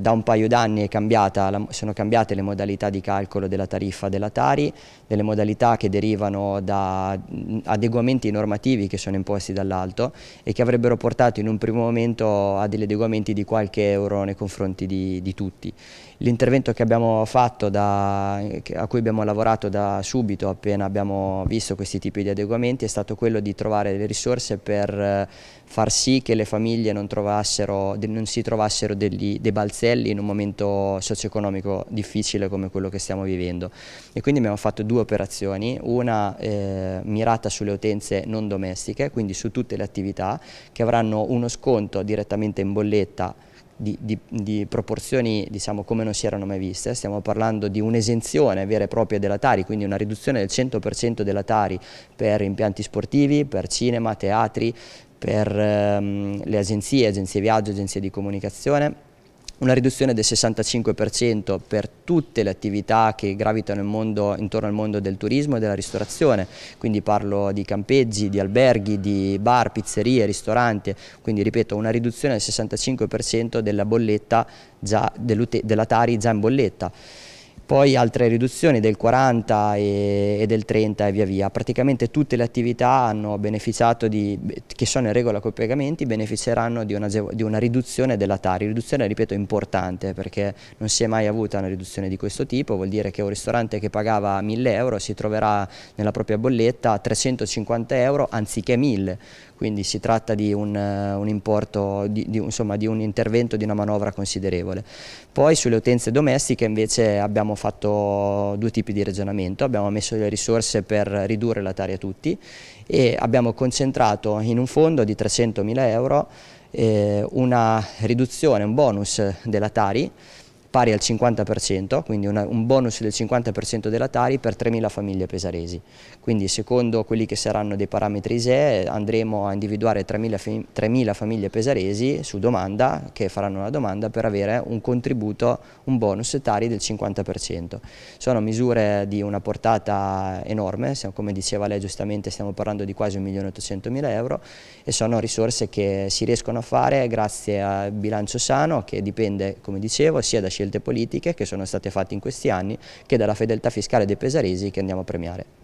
Da un paio d'anni sono cambiate le modalità di calcolo della tariffa della Tari, delle modalità che derivano da adeguamenti normativi che sono imposti dall'alto e che avrebbero portato in un primo momento a degli adeguamenti di qualche euro nei confronti di, di tutti. L'intervento che abbiamo fatto, da, a cui abbiamo lavorato da subito appena abbiamo visto questi tipi di adeguamenti, è stato quello di trovare le risorse per eh, far sì che le famiglie non, non si trovassero degli, dei balzelli fratelli in un momento socio-economico difficile come quello che stiamo vivendo. E quindi abbiamo fatto due operazioni, una eh, mirata sulle utenze non domestiche, quindi su tutte le attività, che avranno uno sconto direttamente in bolletta di, di, di, proporzioni diciamo, come non si erano mai viste, stiamo parlando di un'esenzione vera e propria della Tari, quindi una riduzione del 100% della Tari per impianti sportivi, per cinema, teatri, per ehm, le agenzie, agenzie viaggio, agenzie di comunicazione una riduzione del 65% per tutte le attività che gravitano mondo, intorno al mondo del turismo e della ristorazione, quindi parlo di campeggi, di alberghi, di bar, pizzerie, ristoranti, quindi ripeto una riduzione del 65% della bolletta della Tari già in bolletta poi altre riduzioni del 40 e, del 30 e via via. Praticamente tutte le attività hanno beneficiato di, che sono in regola con i pagamenti beneficeranno di una, di una riduzione della Tari, riduzione ripeto importante perché non si è mai avuta una riduzione di questo tipo, vuol dire che un ristorante che pagava 1000 euro si troverà nella propria bolletta 350 euro anziché 1000, quindi si tratta di un, un importo, di, di, insomma di un intervento, di una manovra considerevole. Poi sulle utenze domestiche invece abbiamo fatto due tipi di ragionamento, abbiamo messo le risorse per ridurre la tarea a tutti e abbiamo concentrato in un fondo di 300 mila euro eh, una riduzione, un bonus della Tari pari al 50%, quindi una, un bonus del 50% della Tari per 3.000 famiglie pesaresi. Quindi secondo quelli che saranno dei parametri ISEE andremo a individuare 3.000 famiglie pesaresi su domanda che faranno la domanda per avere un contributo, un bonus Tari del 50%. Sono misure di una portata enorme, come diceva lei giustamente stiamo parlando di quasi 1.800.000 euro e sono risorse che si riescono a fare grazie al bilancio sano che dipende, come dicevo, sia da scelte politiche che sono state fatte in questi anni che dalla fedeltà fiscale dei pesaresi che andiamo a premiare.